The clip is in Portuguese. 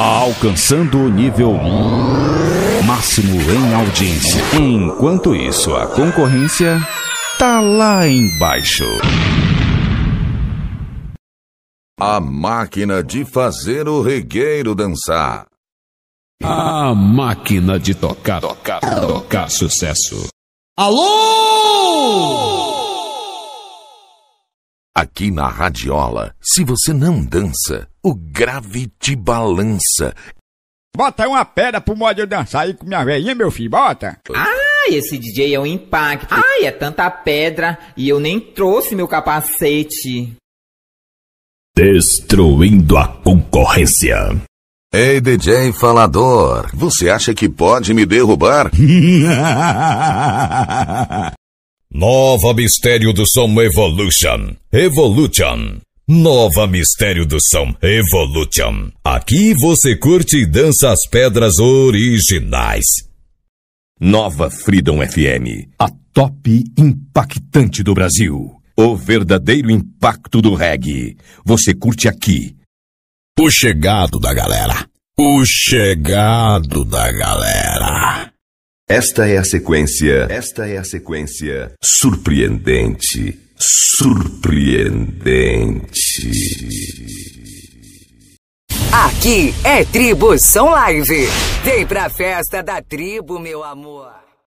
alcançando o nível máximo em audiência. Enquanto isso, a concorrência tá lá embaixo. A máquina de fazer o regueiro dançar. A máquina de tocar, tocar, tocar sucesso. Alô! Aqui na radiola, se você não dança, o grave te balança. Bota uma pedra pro modo de dançar aí com minha velhinha, meu filho, bota. Ah, esse DJ é um impacto. Ai, é tanta pedra e eu nem trouxe meu capacete. Destruindo a concorrência. Ei, DJ falador, você acha que pode me derrubar? Nova Mistério do Som Evolution. Evolution. Nova Mistério do Som Evolution. Aqui você curte e dança as pedras originais. Nova Freedom FM. A top impactante do Brasil. O verdadeiro impacto do reggae. Você curte aqui. O chegado da galera. O chegado da galera. Esta é a sequência, esta é a sequência surpreendente, surpreendente. Aqui é Tribo São Live. Vem pra festa da tribo, meu amor.